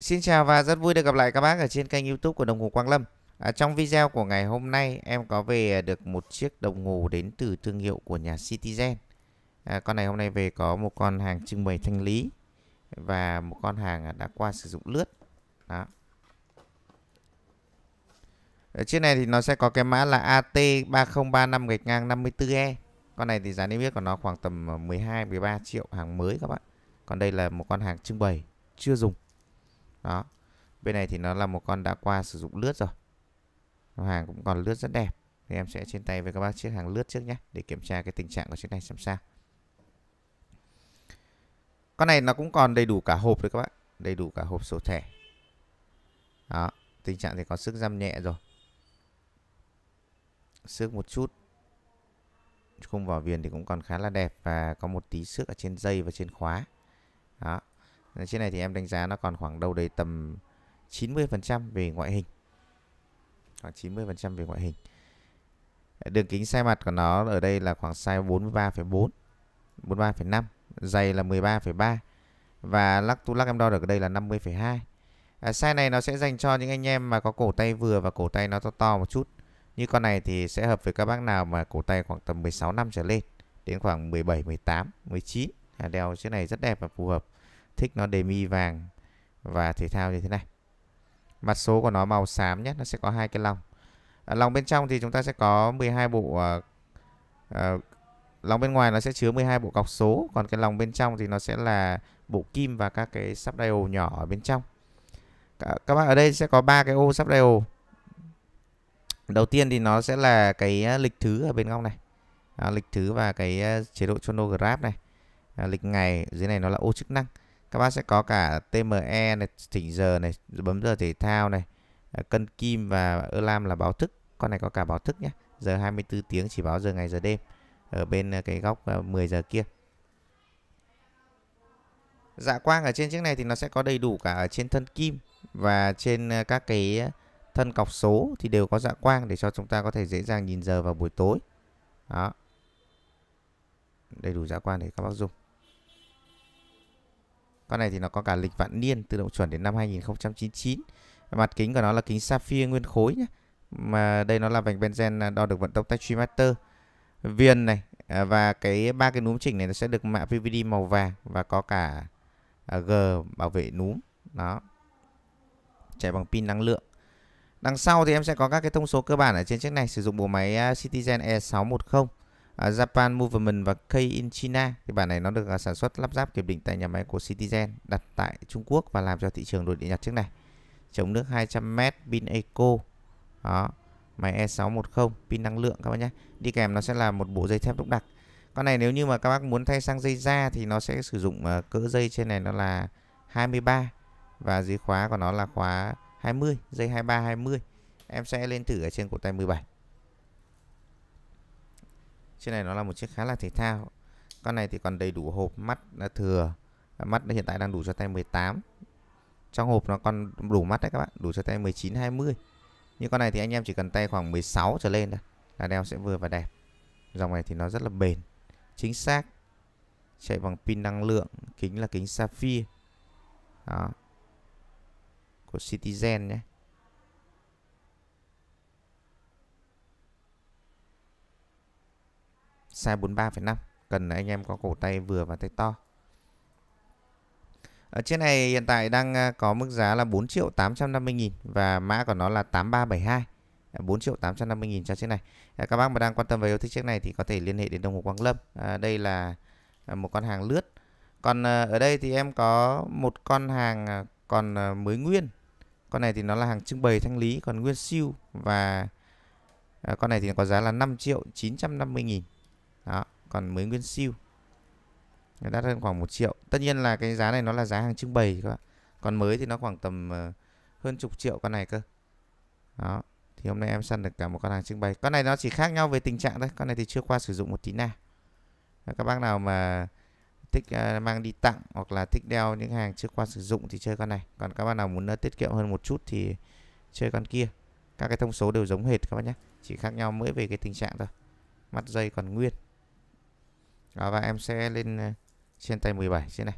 Xin chào và rất vui được gặp lại các bác ở trên kênh youtube của Đồng Hồ Quang Lâm à, Trong video của ngày hôm nay em có về được một chiếc đồng hồ đến từ thương hiệu của nhà Citizen à, Con này hôm nay về có một con hàng trưng bày thanh lý Và một con hàng đã qua sử dụng lướt Đó. Ở chiếc này thì nó sẽ có cái mã là AT3035 gạch ngang 54E Con này thì giá niêm yết của nó khoảng tầm 12-13 ờ, triệu hàng mới các bạn Còn đây là một con hàng trưng bày chưa dùng đó bên này thì nó là một con đã qua sử dụng lướt rồi hàng cũng còn lướt rất đẹp thì em sẽ trên tay với các bác chiếc hàng lướt trước nhé để kiểm tra cái tình trạng của chiếc này xem sao con này nó cũng còn đầy đủ cả hộp đấy các bạn đầy đủ cả hộp sổ thẻ đó tình trạng thì có sức răm nhẹ rồi xước một chút khung vỏ viền thì cũng còn khá là đẹp và có một tí xước ở trên dây và trên khóa đó trên này thì em đánh giá nó còn khoảng đâu đấy tầm 90% về ngoại hình. Khoảng 90% về ngoại hình. Đường kính size mặt của nó ở đây là khoảng size 43,4, 43,5, dày là 13,3 và lắc tu lắc em đo được ở đây là 50,2. À, size này nó sẽ dành cho những anh em mà có cổ tay vừa và cổ tay nó to to một chút. Như con này thì sẽ hợp với các bác nào mà cổ tay khoảng tầm 16 năm trở lên đến khoảng 17, 18, 19. À, đeo chiếc này rất đẹp và phù hợp thích nó đề mi vàng và thể thao như thế này mặt số của nó màu xám nhé nó sẽ có hai cái lòng à, lòng bên trong thì chúng ta sẽ có 12 bộ à, à, lòng bên ngoài nó sẽ chứa 12 bộ cọc số còn cái lòng bên trong thì nó sẽ là bộ kim và các cái sắp dial nhỏ ở bên trong các bạn ở đây sẽ có ba cái ô sắp dial đầu tiên thì nó sẽ là cái à, lịch thứ ở bên góc này à, lịch thứ và cái à, chế độ chronograph này à, lịch ngày dưới này nó là ô chức năng các bác sẽ có cả TME này chỉnh giờ này bấm giờ thể thao này à, cân kim và alarm là báo thức con này có cả báo thức nhé giờ 24 tiếng chỉ báo giờ ngày giờ đêm ở bên à, cái góc 10 à, giờ kia dạ quang ở trên chiếc này thì nó sẽ có đầy đủ cả ở trên thân kim và trên các cái thân cọc số thì đều có dạ quang để cho chúng ta có thể dễ dàng nhìn giờ vào buổi tối đó đầy đủ dạ quang để các bác dùng con này thì nó có cả lịch vạn niên tự động chuẩn đến năm 2099. Mặt kính của nó là kính sapphire nguyên khối nhé. Mà đây nó là vành benzen à, đo được vận tốc tachimeter. viên này à, và cái ba cái núm chỉnh này nó sẽ được mạ PVD màu vàng và có cả à, G bảo vệ núm. Đó. Chạy bằng pin năng lượng. Đằng sau thì em sẽ có các cái thông số cơ bản ở trên chiếc này sử dụng bộ máy Citizen E610 À, Japan Movement và K in China. Cái bản này nó được à, sản xuất lắp ráp kiểm định tại nhà máy của Citizen đặt tại Trung Quốc và làm cho thị trường nội địa Nhật trước này. Chống nước 200m pin Eco. Đó, máy E610 pin năng lượng các bạn nhé. Đi kèm nó sẽ là một bộ dây thép đúc đặc. Con này nếu như mà các bác muốn thay sang dây da thì nó sẽ sử dụng à, cỡ dây trên này nó là 23 và dưới khóa của nó là khóa 20, dây 23 20. Em sẽ lên thử ở trên cổ tay 17 chiếc này nó là một chiếc khá là thể thao con này thì còn đầy đủ hộp mắt là thừa mắt hiện tại đang đủ cho tay 18 trong hộp nó còn đủ mắt đấy các bạn đủ cho tay 19 20 nhưng con này thì anh em chỉ cần tay khoảng 16 trở lên thôi là đeo sẽ vừa và đẹp dòng này thì nó rất là bền chính xác chạy bằng pin năng lượng kính là kính sapphire đó của Citizen nhé size 43,5 cần anh em có cổ tay vừa và tay to ở trên này hiện tại đang à, có mức giá là 4 triệu 850 nghìn và mã của nó là 8372 4 à, triệu 850 nghìn cho chiếc này à, các bác mà đang quan tâm và yêu thích chiếc này thì có thể liên hệ đến đồng hồ Quang Lâm à, đây là một con hàng lướt còn ở đây thì em có một con hàng còn mới nguyên con này thì nó là hàng trưng bày thanh lý còn nguyên siêu và con này thì có giá là 5 triệu 950 nghìn đó còn mới nguyên siêu nó đắt hơn khoảng 1 triệu tất nhiên là cái giá này nó là giá hàng trưng bày các bạn còn mới thì nó khoảng tầm ờ, hơn chục triệu con này cơ đó thì hôm nay em săn được cả một con hàng trưng bày con này nó chỉ khác nhau về tình trạng thôi con này thì chưa qua sử dụng một tí nào các bác nào mà thích uh, mang đi tặng hoặc là thích đeo những hàng chưa qua sử dụng thì chơi con này còn các bạn nào muốn uh, tiết kiệm hơn một chút thì chơi con kia các cái thông số đều giống hệt các bạn nhé chỉ khác nhau mới về cái tình trạng thôi mắt dây còn nguyên đó, và em sẽ lên ờ, trên tay 17 trên này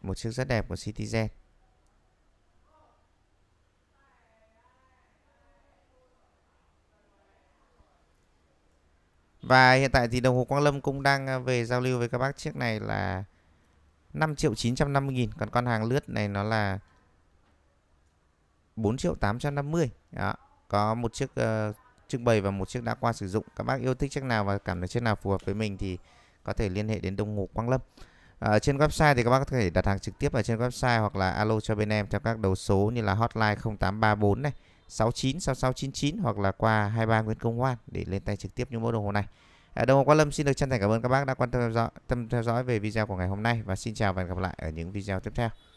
một chiếc rất đẹp của Citizen Và hiện tại thì đồng hồ Quang Lâm cũng đang ờ, về giao lưu với các bác chiếc này là 5 triệu 950 nghìn Còn con hàng lướt này nó là 4 triệu 850 Đó có một chiếc uh, trưng bày và một chiếc đã qua sử dụng các bác yêu thích chiếc nào và cảm thấy chiếc nào phù hợp với mình thì có thể liên hệ đến Đông Ngô Quang Lâm À, trên website thì các bác có thể đặt hàng trực tiếp ở trên website hoặc là alo cho bên em theo các đầu số như là hotline 0834 này 696699 hoặc là qua 23 Nguyễn Công Hoan để lên tay trực tiếp những mẫu đồng hồ này. À, đồng hồ Quang Lâm xin được chân thành cảm ơn các bác đã quan tâm theo dõi, tâm theo dõi về video của ngày hôm nay và xin chào và hẹn gặp lại ở những video tiếp theo.